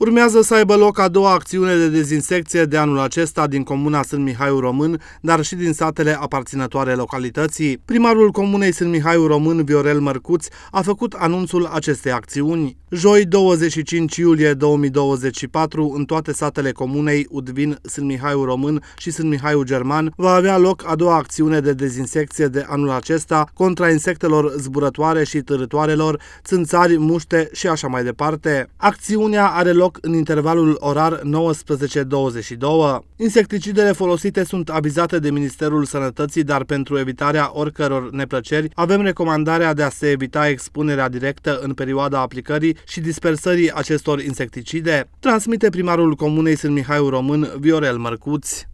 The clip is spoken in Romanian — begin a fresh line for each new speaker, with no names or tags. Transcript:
Urmează să aibă loc a doua acțiune de dezinsecție de anul acesta din comuna Sân Mihaiu Român, dar și din satele aparținătoare localității. Primarul comunei Sân Mihaiu Român, Viorel Mărcuț, a făcut anunțul acestei acțiuni. Joi 25 iulie 2024, în toate satele comunei Udvin, Sân Mihaiu Român și Sân Mihaiu German, va avea loc a doua acțiune de dezinsecție de anul acesta contra insectelor zburătoare și târătoarelor, țânțari, muște și așa mai departe. Acțiunea are loc loc în intervalul orar 19-22. Insecticidele folosite sunt avizate de Ministerul Sănătății, dar pentru evitarea oricăror neplăceri avem recomandarea de a se evita expunerea directă în perioada aplicării și dispersării acestor insecticide, transmite primarul Comunei Sânt Mihaiu Român Viorel Mărcuți.